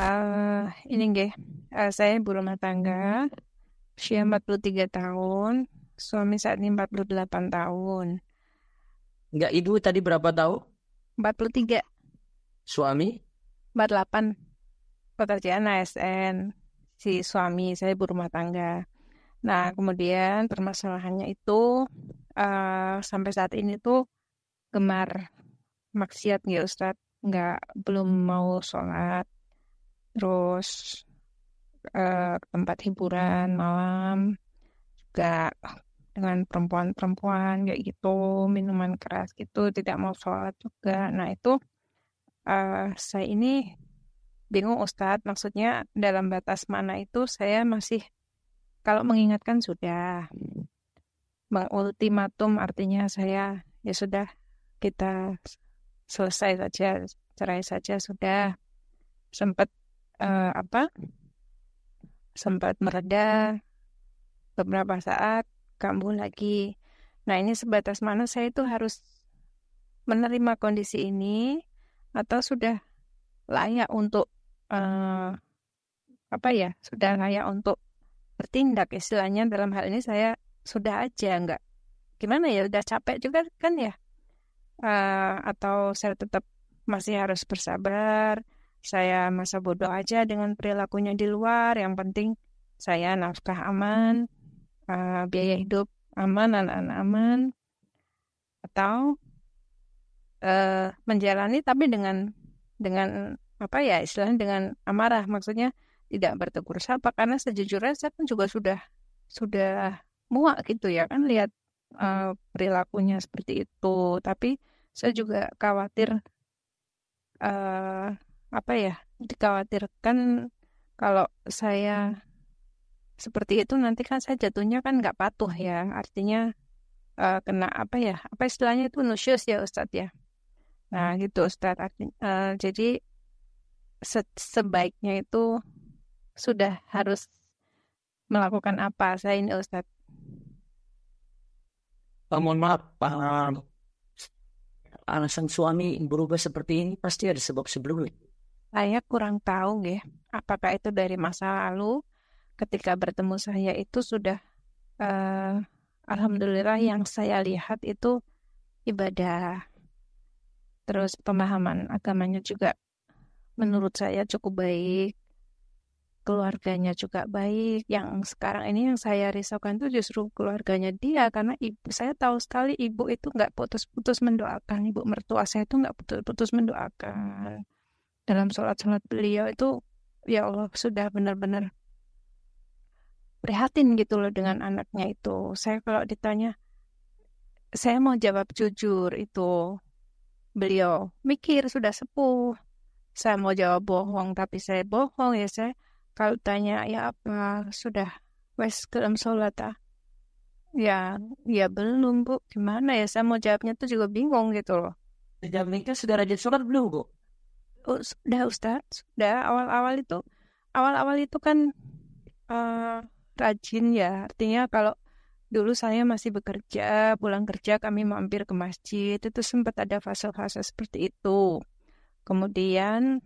Ah, hmm. ini nggih uh, saya ibu rumah tangga usia 43 hmm. tahun suami saat ini 48 tahun Enggak ibu tadi berapa tahun 43 suami 48 pekerjaan ASN si suami saya ibu rumah tangga nah kemudian permasalahannya itu uh, sampai saat ini tuh gemar maksiat ya Ustadz nggak belum mau sholat terus uh, tempat hiburan malam juga dengan perempuan-perempuan kayak gitu minuman keras gitu tidak mau sholat juga nah itu uh, saya ini bingung Ustadz maksudnya dalam batas mana itu saya masih kalau mengingatkan sudah mengultimatum artinya saya ya sudah kita selesai saja cerai saja sudah sempat uh, apa sempat mereda beberapa saat kambuh lagi. Nah ini sebatas mana saya itu harus menerima kondisi ini atau sudah layak untuk uh, apa ya sudah layak untuk bertindak istilahnya dalam hal ini saya sudah aja enggak gimana ya udah capek juga kan ya uh, atau saya tetap masih harus bersabar saya masa bodoh aja dengan perilakunya di luar yang penting saya nafkah aman uh, biaya hidup aman anak-anak aman atau uh, menjalani tapi dengan dengan apa ya istilahnya dengan amarah maksudnya tidak bertegur sapa karena sejujurnya saya pun kan juga sudah sudah muak gitu ya kan lihat uh, perilakunya seperti itu tapi saya juga khawatir uh, apa ya dikhawatirkan kalau saya hmm. seperti itu nanti kan saya jatuhnya kan nggak patuh ya artinya uh, kena apa ya apa istilahnya itu nusyus ya Ustadz ya nah hmm. gitu ustad artinya, uh, eh, jadi se sebaiknya itu sudah harus melakukan apa saya ini ustad oh, eh, mohon maaf Pak alasan suami berubah seperti ini pasti ada sebab sebelumnya saya kurang tahu ya, apakah itu dari masa lalu ketika bertemu saya itu sudah eh, alhamdulillah yang saya lihat itu ibadah. Terus pemahaman agamanya juga menurut saya cukup baik. Keluarganya juga baik. Yang sekarang ini yang saya risaukan itu justru keluarganya dia karena ibu saya tahu sekali ibu itu nggak putus-putus mendoakan ibu mertua saya itu nggak putus-putus mendoakan dalam sholat-sholat beliau itu ya Allah sudah benar-benar prihatin gitu loh dengan anaknya itu. Saya kalau ditanya, saya mau jawab jujur itu beliau mikir sudah sepuh. Saya mau jawab bohong tapi saya bohong ya saya kalau tanya ya apa sudah wes dalam sholat ah. Ya, ya belum bu. Gimana ya? Saya mau jawabnya tuh juga bingung gitu loh. Jawabnya sudah rajin sholat belum bu? oh, sudah Ustadz sudah awal-awal itu awal-awal itu kan uh, rajin ya artinya kalau dulu saya masih bekerja pulang kerja kami mampir ke masjid itu sempat ada fase-fase seperti itu kemudian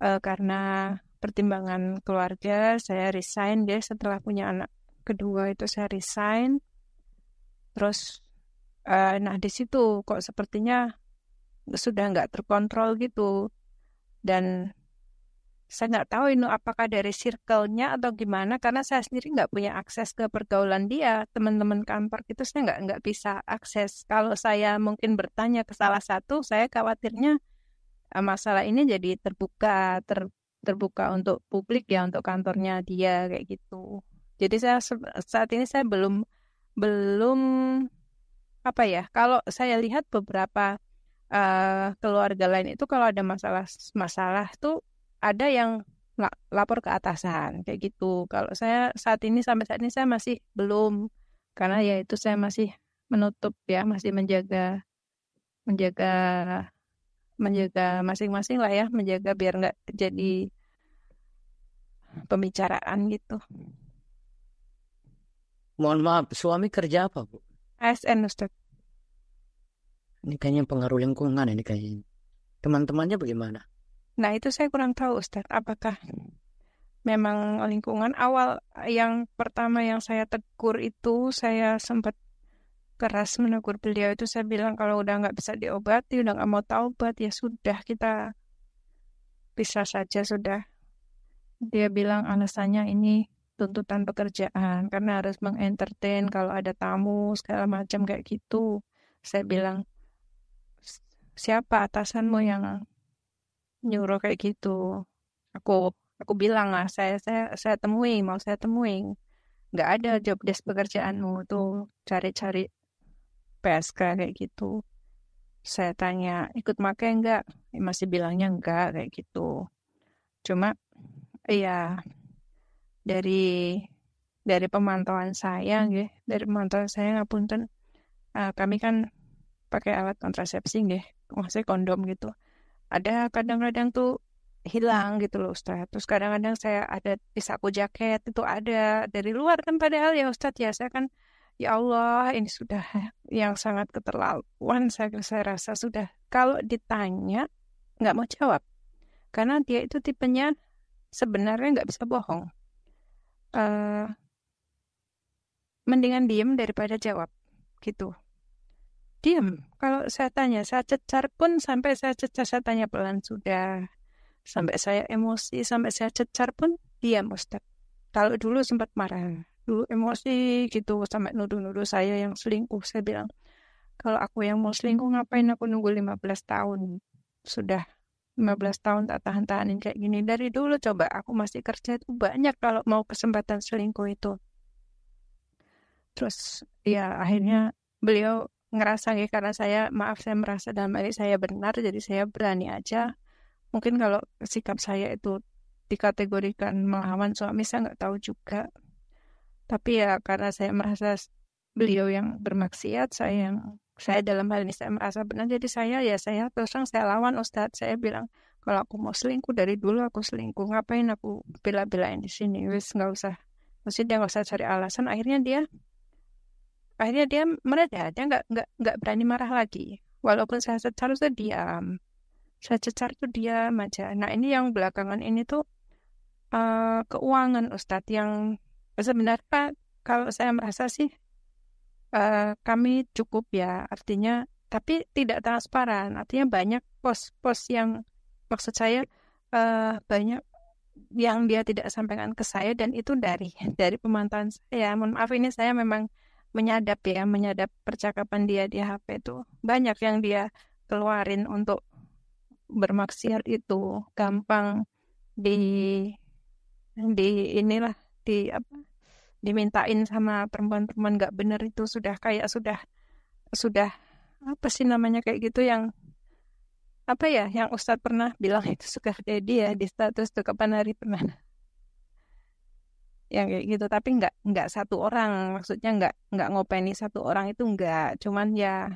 uh, karena pertimbangan keluarga saya resign deh setelah punya anak kedua itu saya resign terus uh, nah di situ kok sepertinya sudah nggak terkontrol gitu dan saya nggak tahu ini apakah dari circle-nya atau gimana karena saya sendiri nggak punya akses ke pergaulan dia teman-teman kantor itu saya nggak nggak bisa akses kalau saya mungkin bertanya ke salah satu saya khawatirnya eh, masalah ini jadi terbuka ter, terbuka untuk publik ya untuk kantornya dia kayak gitu jadi saya saat ini saya belum belum apa ya kalau saya lihat beberapa uh, keluarga lain itu kalau ada masalah masalah tuh ada yang lapor ke atasan kayak gitu. Kalau saya saat ini sampai saat ini saya masih belum karena ya itu saya masih menutup ya, masih menjaga menjaga menjaga masing-masing lah ya, menjaga biar nggak jadi pembicaraan gitu. Mohon maaf, suami kerja apa, Bu? ASN, Ustaz. Ini kayaknya pengaruh lingkungan ini kayaknya. Teman-temannya bagaimana? Nah itu saya kurang tahu Ustadz, apakah memang lingkungan awal yang pertama yang saya tegur itu saya sempat keras menegur beliau itu saya bilang kalau udah nggak bisa diobati udah nggak mau taubat ya sudah kita bisa saja sudah dia bilang alasannya ini tuntutan pekerjaan karena harus mengentertain kalau ada tamu segala macam kayak gitu saya bilang siapa atasanmu yang nyuruh kayak gitu aku aku bilang lah saya saya saya temui mau saya temui nggak ada job desk pekerjaanmu tuh cari-cari PSK kayak gitu saya tanya ikut makan enggak masih bilangnya enggak kayak gitu cuma iya dari dari pemantauan saya gitu dari pemantauan saya ngapunten uh, kami kan pakai alat kontrasepsi nggih maksudnya kondom gitu ada kadang-kadang tuh hilang gitu loh Ustadz. Terus kadang-kadang saya ada di saku jaket itu ada dari luar kan padahal ya Ustadz ya saya kan ya Allah ini sudah yang sangat keterlaluan saya, saya rasa sudah kalau ditanya nggak mau jawab karena dia itu tipenya sebenarnya nggak bisa bohong. Uh, mendingan diem daripada jawab gitu diam. Kalau saya tanya, saya cecar pun sampai saya cecar, saya tanya pelan sudah. Sampai saya emosi, sampai saya cecar pun diam Ustaz. Kalau dulu sempat marah, dulu emosi gitu sampai nuduh-nuduh saya yang selingkuh. Saya bilang, kalau aku yang mau selingkuh ngapain aku nunggu 15 tahun? Sudah 15 tahun tak tahan-tahanin kayak gini. Dari dulu coba aku masih kerja itu banyak kalau mau kesempatan selingkuh itu. Terus ya akhirnya beliau ngerasa nih ya, karena saya maaf saya merasa dalam hati saya benar jadi saya berani aja mungkin kalau sikap saya itu dikategorikan melawan suami saya nggak tahu juga tapi ya karena saya merasa beliau yang bermaksiat saya yang saya dalam hal ini saya merasa benar jadi saya ya saya terus terang saya lawan Ustadz saya bilang kalau aku mau selingkuh dari dulu aku selingkuh ngapain aku bela-belain di sini wis nggak usah maksudnya dia nggak usah cari alasan akhirnya dia akhirnya dia meredah, dia nggak nggak nggak berani marah lagi walaupun saya secara itu diam saya cecar tuh diam aja nah ini yang belakangan ini tuh uh, keuangan Ustadz yang sebenarnya kalau saya merasa sih uh, kami cukup ya artinya tapi tidak transparan artinya banyak pos-pos yang maksud saya uh, banyak yang dia tidak sampaikan ke saya dan itu dari dari pemantauan saya mohon maaf ini saya memang menyadap ya menyadap percakapan dia di HP itu banyak yang dia keluarin untuk bermaksiat itu gampang di di inilah di apa dimintain sama perempuan-perempuan nggak -perempuan bener itu sudah kayak sudah sudah apa sih namanya kayak gitu yang apa ya yang Ustadz pernah bilang itu suka jadi ya di status tuh kapan hari pernah yang kayak gitu tapi nggak nggak satu orang maksudnya nggak nggak ngopeni satu orang itu nggak cuman ya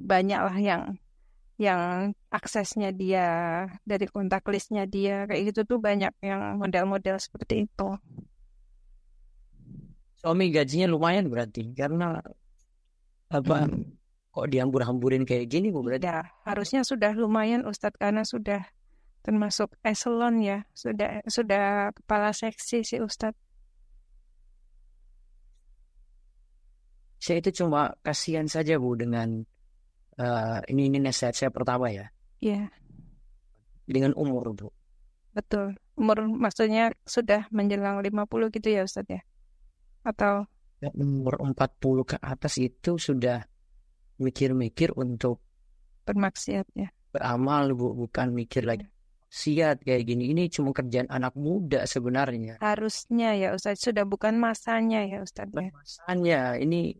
banyak lah yang yang aksesnya dia dari kontak listnya dia kayak gitu tuh banyak yang model-model seperti itu suami gajinya lumayan berarti karena apa hmm. kok dihambur-hamburin kayak gini bu berarti ya, harusnya sudah lumayan Ustadz karena sudah termasuk eselon ya sudah sudah kepala seksi si ustad saya itu cuma kasihan saja bu dengan uh, ini ini nasihat saya pertama ya Iya. Yeah. dengan umur bu betul umur maksudnya sudah menjelang 50 gitu ya ustad ya atau ya, umur 40 ke atas itu sudah mikir-mikir untuk bermaksiat ya beramal bu bukan mikir lagi maksiat kayak gini ini cuma kerjaan anak muda sebenarnya harusnya ya Ustadz sudah bukan masanya ya Ustadz bukan ya. masanya ini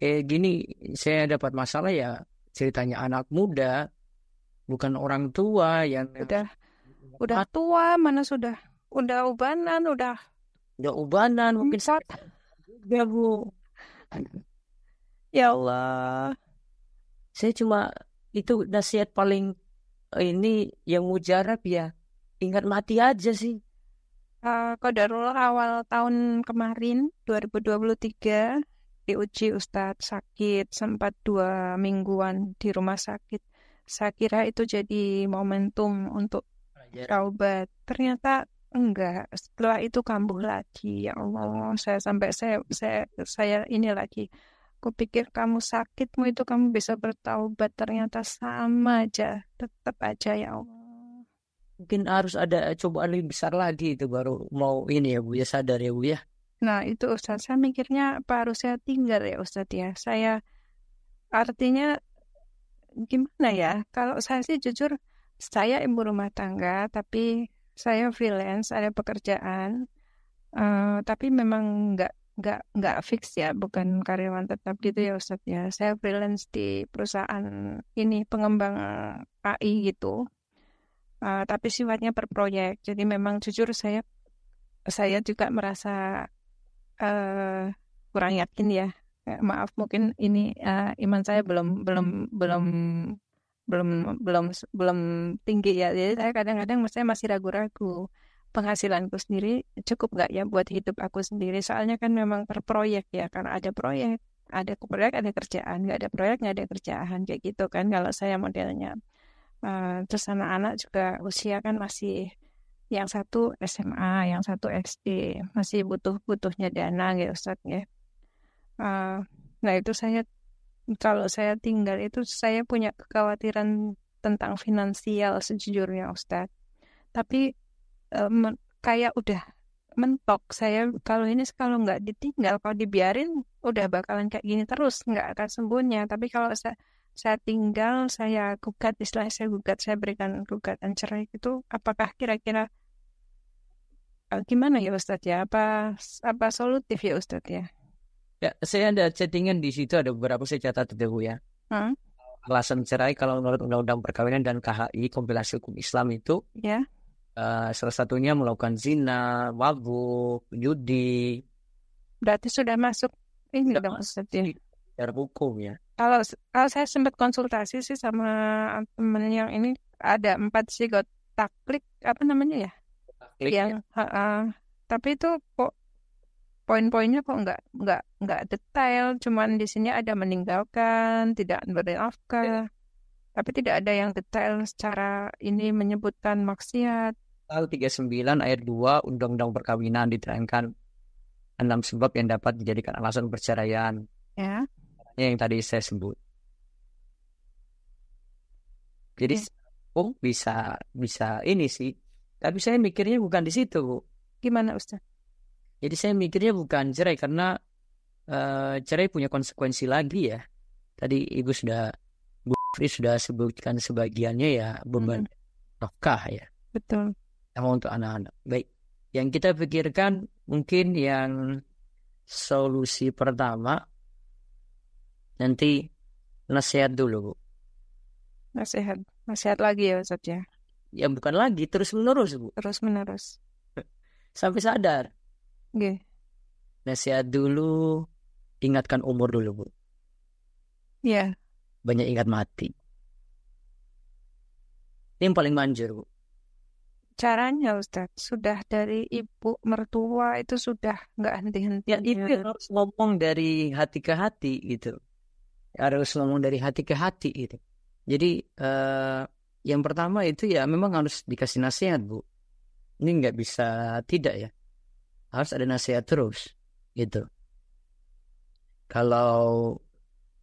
kayak gini saya dapat masalah ya ceritanya anak muda bukan orang tua yang udah yang... udah tua mana sudah udah ubanan udah udah ubanan hmm, mungkin saat ya bu ya Allah saya cuma itu nasihat paling Eh, ini yang mujarab ya ingat mati aja sih. Uh, eh, Kodarul awal tahun kemarin 2023 diuji Ustadz sakit sempat dua mingguan di rumah sakit. Saya kira itu jadi momentum untuk taubat. Ternyata enggak. Setelah itu kambuh lagi. Ya Allah, saya sampai saya saya saya ini lagi Aku pikir kamu sakitmu itu kamu bisa bertaubat. Ternyata sama aja. Tetap aja ya Allah. Mungkin harus ada cobaan lebih besar lagi itu baru mau ini ya Bu ya sadar ya Bu ya. Nah itu Ustaz. Saya mikirnya apa harus saya tinggal ya Ustadz ya. Saya artinya gimana ya? Kalau saya sih jujur saya ibu rumah tangga tapi saya freelance ada pekerjaan uh, tapi memang nggak nggak nggak fix ya bukan karyawan tetap gitu ya Ustadz ya saya freelance di perusahaan ini pengembang eh, AI gitu uh, tapi sifatnya per proyek jadi memang jujur saya saya juga merasa uh, kurang yakin ya. ya maaf mungkin ini uh, iman saya belum belum belum belum belum belum tinggi ya jadi saya kadang-kadang saya masih ragu-ragu penghasilanku sendiri cukup nggak ya buat hidup aku sendiri soalnya kan memang per proyek ya karena ada proyek ada proyek ada kerjaan nggak ada proyek nggak ada kerjaan kayak gitu kan kalau saya modelnya uh, terus anak-anak juga usia kan masih yang satu SMA yang satu SD masih butuh butuhnya dana gitu Ustaz ya eh, nah itu saya kalau saya tinggal itu saya punya kekhawatiran tentang finansial sejujurnya Ustadz tapi um, kayak udah mentok saya kalau ini kalau nggak ditinggal kalau dibiarin udah bakalan kayak gini terus nggak akan sembuhnya tapi kalau saya saya tinggal saya gugat istilahnya saya gugat saya berikan gugatan cerai itu apakah kira-kira uh, gimana ya Ustadz ya apa apa solutif ya Ustadz ya ya saya ada chattingan di situ ada beberapa saya catat dulu ya hmm? alasan cerai kalau menurut undang-undang perkawinan dan KHI kompilasi hukum Islam itu ya uh, salah satunya melakukan zina, mabuk, judi. Berarti sudah masuk ini sudah dong maksudnya. Secara hukum ya. Kalau kalau saya sempat konsultasi sih sama ah, temen yang ini ada empat sih got taklik apa namanya ya? Taklik yang ya. Uh, tapi itu kok poin-poinnya kok nggak nggak nggak detail cuman di sini ada meninggalkan tidak berdoa, iya. tapi tidak ada yang detail secara ini menyebutkan maksiat pasal 39 ayat 2 Undang-Undang Perkawinan diterangkan enam sebab yang dapat dijadikan alasan perceraian. Ya. Yang tadi saya sebut. Jadi ya. oh bisa bisa ini sih. Tapi saya mikirnya bukan di situ. bu. Gimana Ustaz? Jadi saya mikirnya bukan cerai karena uh, cerai punya konsekuensi lagi ya. Tadi Ibu sudah Bu Fri sudah sebutkan sebagiannya ya beban mm -hmm. ya. Betul sama untuk anak-anak. Baik, yang kita pikirkan mungkin yang solusi pertama nanti nasihat dulu bu. Nasihat, nasihat lagi ya Ustaz ya. Ya bukan lagi, terus menerus bu. Terus menerus. Sampai sadar. Oke. Nasihat dulu, ingatkan umur dulu bu. Iya. Banyak ingat mati. Ini yang paling manjur bu caranya Ustaz sudah dari ibu mertua itu sudah nggak henti-henti ya itu harus ngomong dari hati ke hati gitu harus ngomong dari hati ke hati gitu jadi uh, yang pertama itu ya memang harus dikasih nasihat bu ini nggak bisa tidak ya harus ada nasihat terus gitu kalau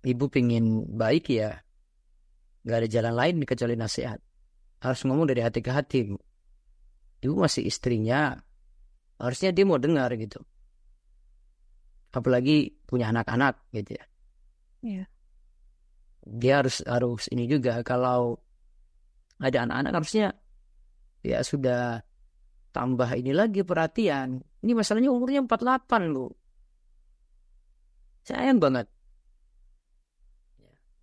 ibu pingin baik ya nggak ada jalan lain kecuali nasihat harus ngomong dari hati ke hati bu Ibu masih istrinya. Harusnya dia mau dengar gitu. Apalagi punya anak-anak gitu ya. Yeah. Dia harus harus ini juga kalau ada anak-anak harusnya ya sudah tambah ini lagi perhatian. Ini masalahnya umurnya 48 loh. Sayang banget.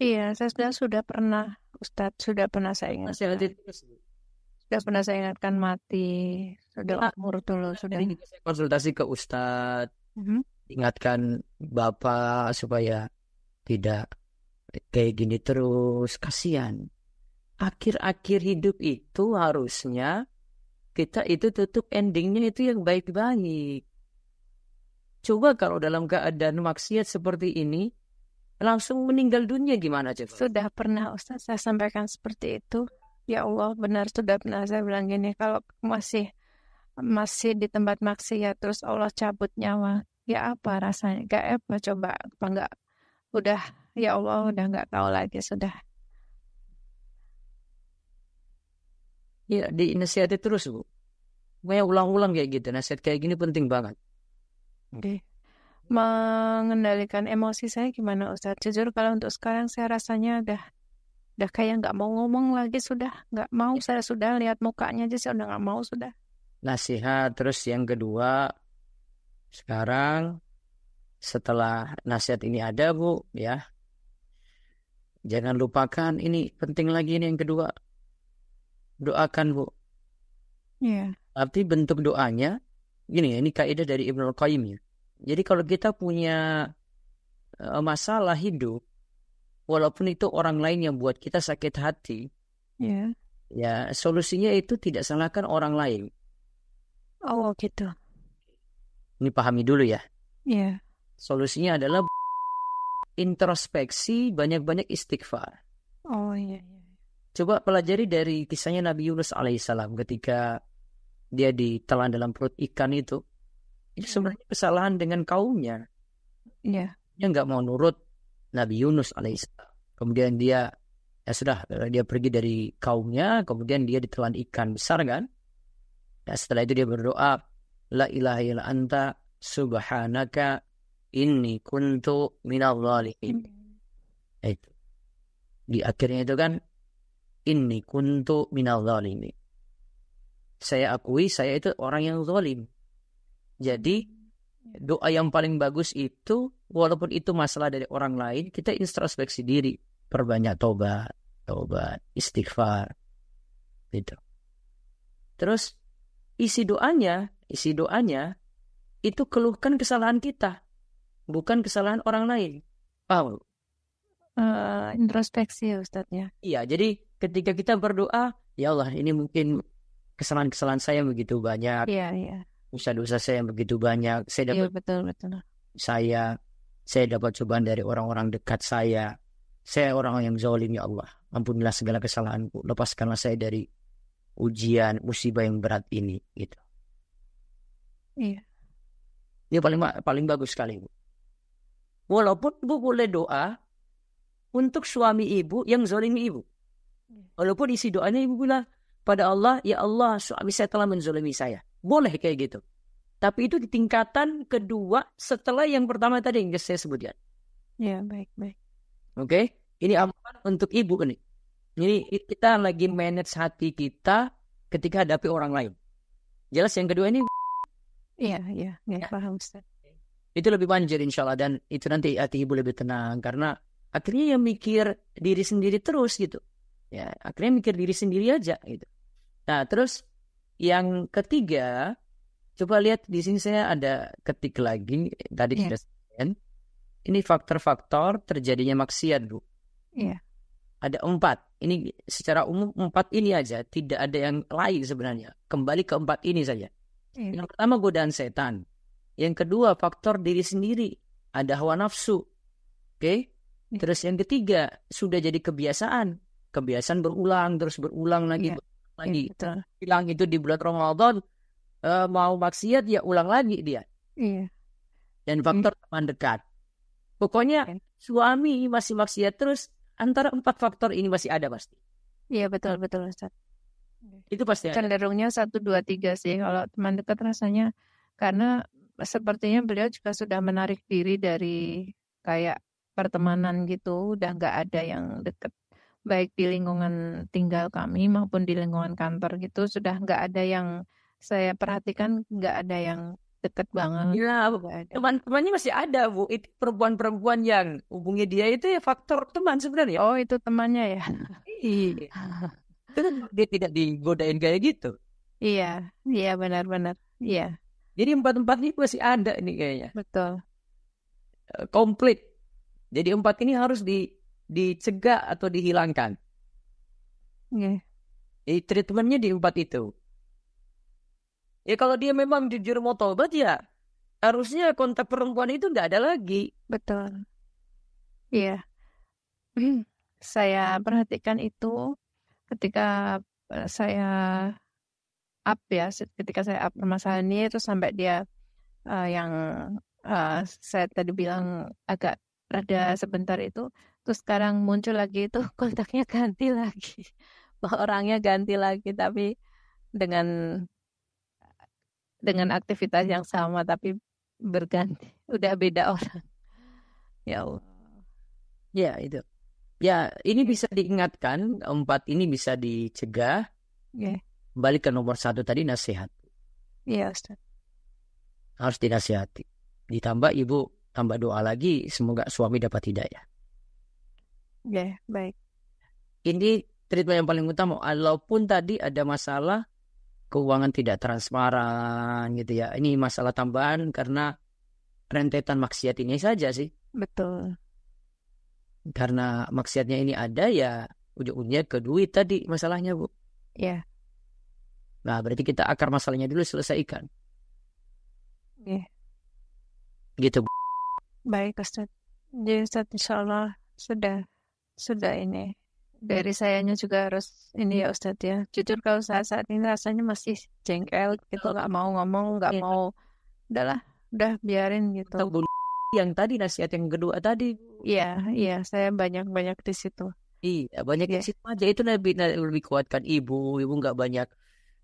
Iya, saya sudah, sudah pernah Ustadz sudah pernah saya ingat. Masih sudah pernah saya ingatkan mati sudah umur dulu sudah saya konsultasi ke ustadz mm-hmm. ingatkan bapak supaya tidak kayak gini terus kasihan akhir-akhir hidup itu harusnya kita itu tutup endingnya itu yang baik-baik coba kalau dalam keadaan maksiat seperti ini langsung meninggal dunia gimana coba sudah pernah Ustaz saya sampaikan seperti itu ya Allah benar sudah pernah saya bilang gini kalau masih masih di tempat maksiat ya, terus Allah cabut nyawa ya apa rasanya gak apa coba apa enggak udah ya Allah udah nggak tahu lagi sudah ya dinasihati terus bu banyak ulang-ulang kayak gitu nasihat kayak gini penting banget oke mengendalikan emosi saya gimana Ustaz? Jujur kalau untuk sekarang saya rasanya udah udah kayak nggak mau ngomong lagi sudah nggak mau ya. saya sudah lihat mukanya aja saya udah nggak mau sudah nasihat terus yang kedua sekarang setelah nasihat ini ada bu ya jangan lupakan ini penting lagi ini yang kedua doakan bu ya tapi bentuk doanya gini ya ini kaidah dari Ibnu Qayyim ya jadi kalau kita punya e, masalah hidup walaupun itu orang lain yang buat kita sakit hati, yeah. ya solusinya itu tidak salahkan orang lain. Oh gitu. Ini pahami dulu ya. Iya. Yeah. Solusinya adalah introspeksi, banyak-banyak istighfar. Oh iya. Yeah, Coba pelajari dari kisahnya Nabi Yunus alaihissalam ketika dia ditelan dalam perut ikan itu. Itu ya. sebenarnya kesalahan dengan kaumnya. Iya. Dia nggak mau nurut Nabi Yunus alaihissalam. Kemudian dia ya sudah eh, dia pergi dari kaumnya, kemudian dia ditelan ikan besar kan. Ya, setelah itu dia berdoa, la ilaha illa anta subhanaka inni kuntu minal zalimin. Hmm. Itu. Di akhirnya itu kan inni kuntu minal zalimin. Saya akui saya itu orang yang zalim. Jadi doa yang paling bagus itu walaupun itu masalah dari orang lain kita introspeksi diri perbanyak tobat tobat istighfar gitu terus isi doanya isi doanya itu keluhkan kesalahan kita bukan kesalahan orang lain paham uh, introspeksi ya ustadznya iya jadi ketika kita berdoa ya Allah ini mungkin kesalahan-kesalahan saya begitu banyak iya iya dosa-dosa saya yang begitu banyak. Saya iya, dapat ya, betul, betul. saya saya dapat cobaan dari orang-orang dekat saya. Saya orang yang zalim ya Allah. Ampunilah segala kesalahanku. Lepaskanlah saya dari ujian musibah yang berat ini gitu. Iya. Dia paling paling bagus sekali, Bu. Walaupun Bu boleh doa untuk suami ibu yang zolim ibu. Iya. Walaupun isi doanya ibu bilang pada Allah, ya Allah, suami saya telah menzalimi saya. Boleh kayak gitu. Tapi itu di tingkatan kedua setelah yang pertama tadi yang saya sebutkan. Ya, baik, baik. Oke, okay? ini aman untuk ibu ini. Jadi kita lagi manage hati kita ketika hadapi orang lain. Jelas yang kedua ini. Iya, iya, ya, paham Ustaz. Itu lebih panjang insya Allah dan itu nanti hati ibu lebih tenang karena akhirnya yang mikir diri sendiri terus gitu. Ya, akhirnya mikir diri sendiri aja gitu. Nah, terus yang ketiga, coba lihat di sini saya ada ketik lagi tadi yeah. sudah Ini faktor-faktor terjadinya maksiat, Bu. Yeah. Ada empat. Ini secara umum empat ini aja, tidak ada yang lain sebenarnya. Kembali ke empat ini saja. Yeah. Yang pertama godaan setan. Yang kedua faktor diri sendiri, ada hawa nafsu. Oke. Okay? Iya. Terus yang ketiga sudah jadi kebiasaan, kebiasaan berulang terus berulang lagi. Yeah lagi gitu. gitu. bilang itu di bulan Ramadan uh, mau maksiat ya ulang lagi dia iya. dan faktor hmm. teman dekat pokoknya okay. suami masih maksiat terus antara empat faktor ini masih ada pasti iya betul betul Ustaz. itu pasti cenderungnya satu dua tiga sih kalau teman dekat rasanya karena sepertinya beliau juga sudah menarik diri dari kayak pertemanan gitu udah nggak ada yang deket baik di lingkungan tinggal kami maupun di lingkungan kantor gitu sudah nggak ada yang saya perhatikan nggak ada yang deket banget. Iya, gitu, teman-temannya masih ada bu. Itu perempuan-perempuan yang hubungi dia itu ya faktor teman sebenarnya. Oh itu temannya ya. iya. Kan dia tidak digodain kayak gitu. Iya, iya benar-benar. Iya. Jadi empat empat ini masih ada ini kayaknya. Betul. Eh, komplit. Jadi empat ini harus di dicegah atau dihilangkan. Yeah. Eh, treatmentnya empat itu. Ya kalau dia memang jujur mau tobat ya harusnya kontak perempuan itu nggak ada lagi. Betul. Iya. Yeah. saya perhatikan itu ketika eh, saya up ya, ketika saya up permasalahan ini terus sampai dia uh, yang uh, saya tadi bilang agak Rada sebentar itu terus sekarang muncul lagi itu kontaknya ganti lagi orangnya ganti lagi tapi dengan dengan aktivitas yang sama tapi berganti udah beda orang ya Allah ah. ya itu ya ini bisa diingatkan empat ini bisa dicegah yeah. balik ke nomor satu tadi nasihat ya yeah, harus dinasihati ditambah ibu Tambah doa lagi semoga suami dapat hidayah. Ya, yeah, baik. Ini treatment yang paling utama. Walaupun tadi ada masalah keuangan tidak transparan gitu ya. Ini masalah tambahan karena rentetan maksiat ini saja sih. Betul. Karena maksiatnya ini ada ya ujung-ujungnya ke duit tadi masalahnya, Bu. Ya. Yeah. Nah, berarti kita akar masalahnya dulu selesaikan. Yeah. Gitu, Bu. Baik Ustaz. Jadi Ustaz insya Allah sudah sudah ini dari iya. sayanya juga harus ini ya Ustadz ya jujur kalau saat saat ini rasanya masih jengkel gitu Gak mau ngomong gak ya. mau udahlah udah biarin gitu yang tadi nasihat yang kedua tadi iya iya saya banyak banyak di situ iya banyak yeah. di iya. situ aja itu lebih lebih kuatkan ibu ibu gak banyak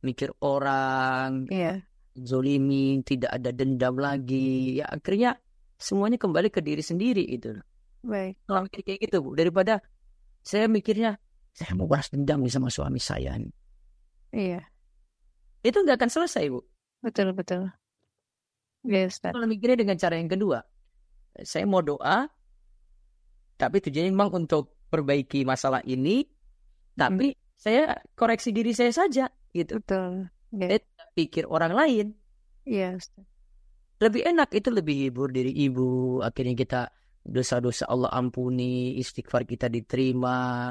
mikir orang iya zolimi tidak ada dendam lagi ya akhirnya semuanya kembali ke diri sendiri itu. Baik. Kalau mikir kayak gitu bu, daripada saya mikirnya saya mau balas dendam nih sama suami saya. Nih. Iya. Itu nggak akan selesai bu. Betul betul. Yes, iya, that. Kalau mikirnya dengan cara yang kedua, saya mau doa, tapi tujuannya memang untuk perbaiki masalah ini, tapi hmm. saya koreksi diri saya saja gitu. Betul. Yes. Iya. Saya pikir orang lain. Iya. Yes lebih enak itu lebih hibur diri ibu akhirnya kita dosa-dosa Allah ampuni istighfar kita diterima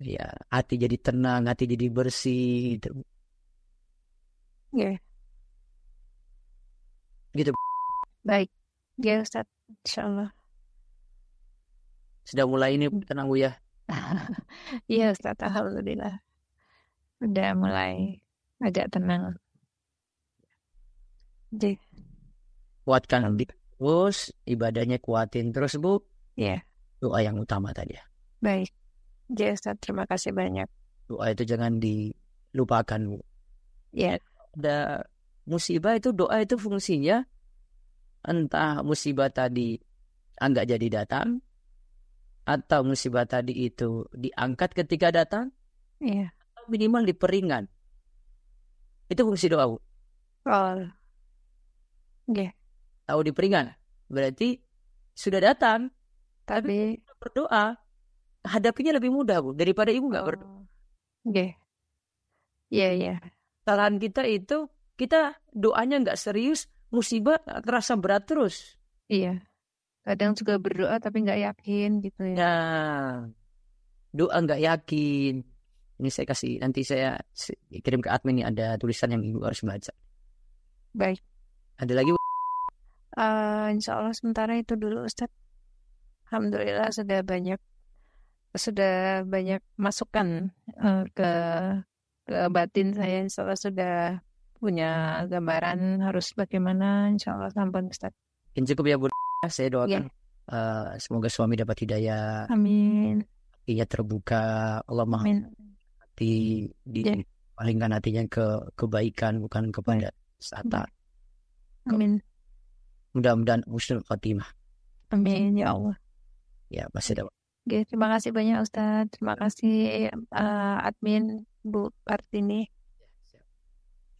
ya hati jadi tenang hati jadi bersih gitu ya yeah. gitu baik ya Ustaz insyaallah sudah mulai ini hmm. tenang Bu ya iya Ustaz alhamdulillah udah mulai agak tenang jadi kuatkan nanti terus ibadahnya kuatin terus bu ya yeah. doa yang utama tadi ya baik Jasa ya, terima kasih banyak doa itu jangan dilupakan bu ya yeah. ada musibah itu doa itu fungsinya entah musibah tadi nggak jadi datang hmm. atau musibah tadi itu diangkat ketika datang yeah. atau minimal diperingan itu fungsi doa bu oh. yeah tahu peringan. Berarti sudah datang, tapi, tapi berdoa hadapinya lebih mudah bu daripada ibu nggak oh. berdoa. Oke, okay. ya yeah, ya. Yeah. Kesalahan kita itu kita doanya nggak serius, musibah terasa berat terus. Iya. Kadang juga berdoa tapi nggak yakin gitu ya. Nah, doa nggak yakin. Ini saya kasih nanti saya kirim ke admin nih ada tulisan yang ibu harus baca. Baik. Ada lagi? bu? Uh, insya Allah sementara itu dulu Ustadz. Alhamdulillah sudah banyak sudah banyak masukan uh, ke ke batin saya insya Allah sudah punya gambaran harus bagaimana insya Allah sampun Ustaz. cukup ya Bu. Saya iya. doakan yeah. uh, semoga suami dapat hidayah. Amin. Iya terbuka, Allah maha Amin. hati di yeah. palingkan hatinya ke kebaikan bukan kepada sata, Amin mudah-mudahan usul Fatimah. Amin ya Allah. Ya masih ada. Oke, terima kasih banyak Ustaz. Terima kasih uh, admin Bu Partini.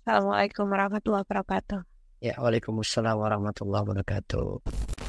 Assalamualaikum warahmatullahi wabarakatuh. Ya, Waalaikumsalam warahmatullahi wabarakatuh.